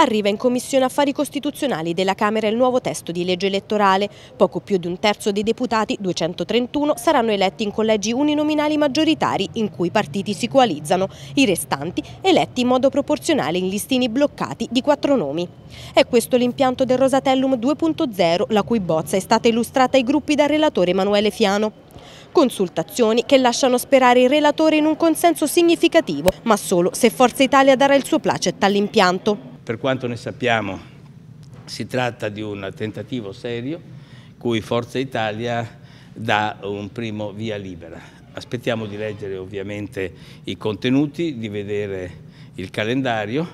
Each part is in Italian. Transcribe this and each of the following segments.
arriva in Commissione Affari Costituzionali della Camera il nuovo testo di legge elettorale. Poco più di un terzo dei deputati, 231, saranno eletti in collegi uninominali maggioritari in cui i partiti si coalizzano, i restanti eletti in modo proporzionale in listini bloccati di quattro nomi. È questo l'impianto del Rosatellum 2.0, la cui bozza è stata illustrata ai gruppi dal relatore Emanuele Fiano. Consultazioni che lasciano sperare il relatore in un consenso significativo, ma solo se Forza Italia darà il suo placet all'impianto. Per quanto ne sappiamo, si tratta di un tentativo serio cui Forza Italia dà un primo via libera. Aspettiamo di leggere ovviamente i contenuti, di vedere il calendario,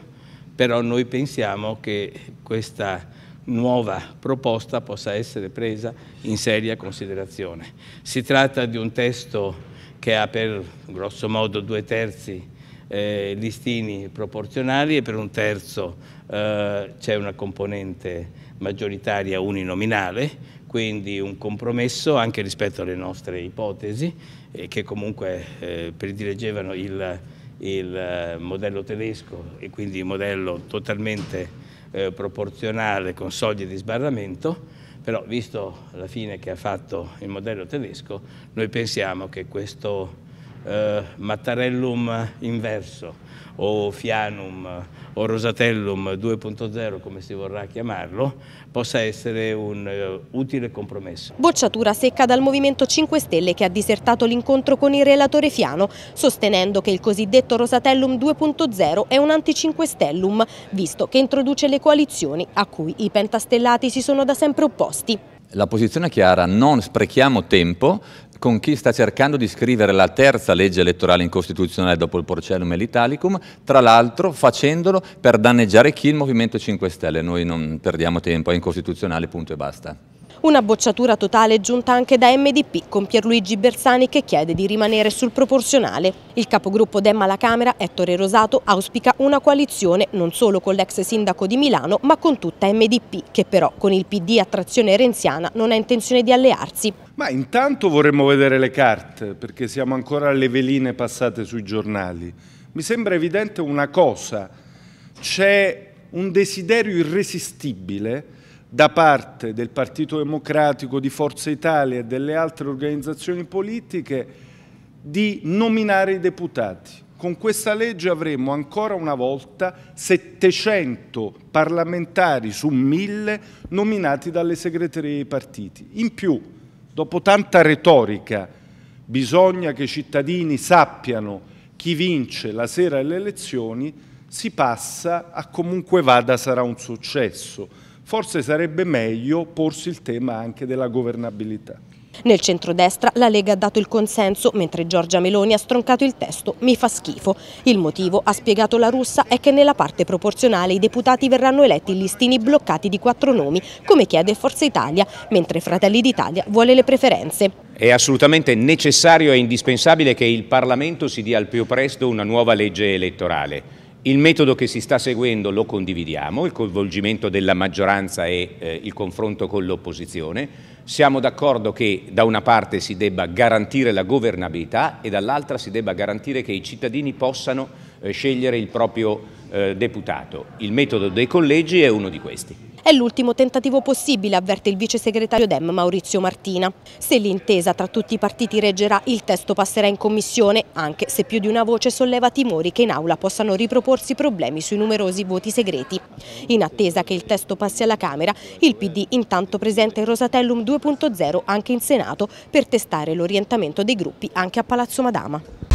però noi pensiamo che questa nuova proposta possa essere presa in seria considerazione. Si tratta di un testo che ha per grosso modo due terzi eh, listini proporzionali e per un terzo eh, c'è una componente maggioritaria uninominale, quindi un compromesso anche rispetto alle nostre ipotesi eh, che comunque eh, prediligevano il, il, eh, modello tedesco e quindi il modello totalmente eh, proporzionale con soglie di sbarramento però visto la fine che ha fatto il modello tedesco, noi pensiamo che questo eh, Mattarellum inverso o Fianum o Rosatellum 2.0 come si vorrà chiamarlo possa essere un uh, utile compromesso. Bocciatura secca dal Movimento 5 Stelle che ha disertato l'incontro con il relatore Fiano sostenendo che il cosiddetto Rosatellum 2.0 è un anti-5 Stellum visto che introduce le coalizioni a cui i pentastellati si sono da sempre opposti la posizione è chiara, non sprechiamo tempo, con chi sta cercando di scrivere la terza legge elettorale incostituzionale dopo il Porcellum e l'Italicum, tra l'altro facendolo per danneggiare chi? Il Movimento 5 Stelle. Noi non perdiamo tempo, è incostituzionale, punto e basta. Una bocciatura totale giunta anche da MDP con Pierluigi Bersani che chiede di rimanere sul proporzionale. Il capogruppo Demma alla Camera, Ettore Rosato, auspica una coalizione non solo con l'ex sindaco di Milano ma con tutta MDP che però con il PD a trazione renziana non ha intenzione di allearsi. Ma intanto vorremmo vedere le carte perché siamo ancora alle veline passate sui giornali. Mi sembra evidente una cosa, c'è un desiderio irresistibile da parte del Partito Democratico, di Forza Italia e delle altre organizzazioni politiche di nominare i deputati. Con questa legge avremo ancora una volta 700 parlamentari su 1000 nominati dalle segreterie dei partiti. In più, dopo tanta retorica, bisogna che i cittadini sappiano chi vince la sera delle elezioni, si passa a comunque vada sarà un successo forse sarebbe meglio porsi il tema anche della governabilità. Nel centrodestra la Lega ha dato il consenso, mentre Giorgia Meloni ha stroncato il testo «Mi fa schifo». Il motivo, ha spiegato la russa, è che nella parte proporzionale i deputati verranno eletti in listini bloccati di quattro nomi, come chiede Forza Italia, mentre Fratelli d'Italia vuole le preferenze. È assolutamente necessario e indispensabile che il Parlamento si dia al più presto una nuova legge elettorale il metodo che si sta seguendo lo condividiamo, il coinvolgimento della maggioranza e eh, il confronto con l'opposizione. Siamo d'accordo che da una parte si debba garantire la governabilità e dall'altra si debba garantire che i cittadini possano eh, scegliere il proprio eh, deputato. Il metodo dei collegi è uno di questi. È l'ultimo tentativo possibile, avverte il vice segretario Dem Maurizio Martina. Se l'intesa tra tutti i partiti reggerà, il testo passerà in commissione, anche se più di una voce solleva timori che in aula possano riproporsi problemi sui numerosi voti segreti. In attesa che il testo passi alla Camera, il PD intanto presenta il Rosatellum 2.0 anche in Senato per testare l'orientamento dei gruppi anche a Palazzo Madama.